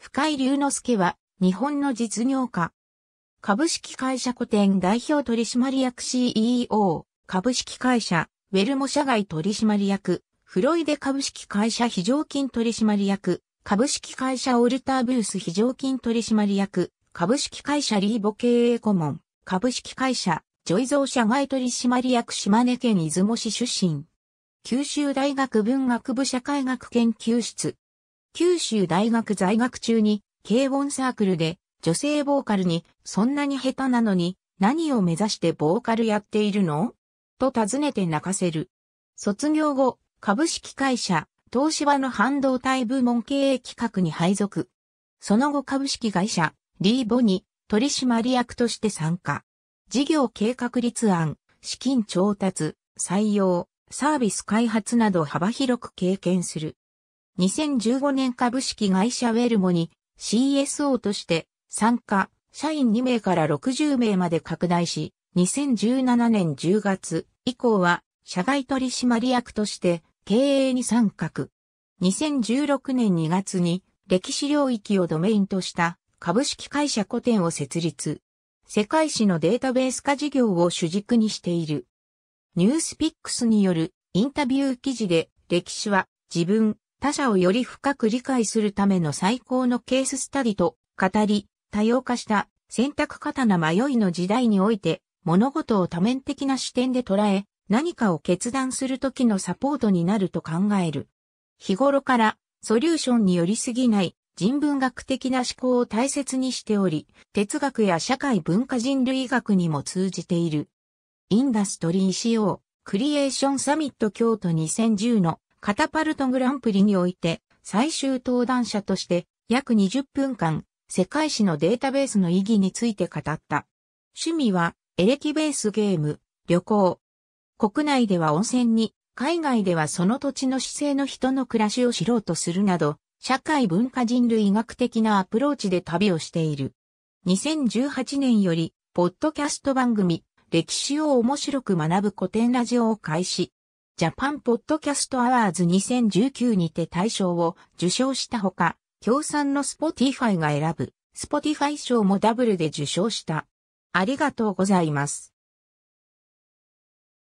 深井龍之介は、日本の実業家。株式会社古典代表取締役 CEO、株式会社、ウェルモ社外取締役、フロイデ株式会社非常勤取締役、株式会社オルターブース非常勤取締役、株式会社リーボ経営顧問、株式会社、ジョイゾー社外取締役島根県出雲市出身。九州大学文学部社会学研究室、九州大学在学中に、軽音サークルで、女性ボーカルに、そんなに下手なのに、何を目指してボーカルやっているのと尋ねて泣かせる。卒業後、株式会社、東芝の半導体部門経営企画に配属。その後株式会社、リーボに取締役として参加。事業計画立案、資金調達、採用、サービス開発など幅広く経験する。2015年株式会社ウェルモに CSO として参加、社員2名から60名まで拡大し、2017年10月以降は社外取締役として経営に参画。2016年2月に歴史領域をドメインとした株式会社古典を設立。世界史のデータベース化事業を主軸にしている。ニュースピックスによるインタビュー記事で歴史は自分、他者をより深く理解するための最高のケーススタディと語り、多様化した選択刀迷いの時代において、物事を多面的な視点で捉え、何かを決断するときのサポートになると考える。日頃からソリューションによりすぎない人文学的な思考を大切にしており、哲学や社会文化人類学にも通じている。インダストリー CO クリエーションサミット京都2010のカタパルトグランプリにおいて、最終登壇者として、約20分間、世界史のデータベースの意義について語った。趣味は、エレキベースゲーム、旅行。国内では温泉に、海外ではその土地の姿勢の人の暮らしを知ろうとするなど、社会文化人類学的なアプローチで旅をしている。2018年より、ポッドキャスト番組、歴史を面白く学ぶ古典ラジオを開始。ジャパンポッドキャストアワーズ2019にて大賞を受賞したほか、協賛のスポティファイが選ぶ、スポティファイ賞もダブルで受賞した。ありがとうございます。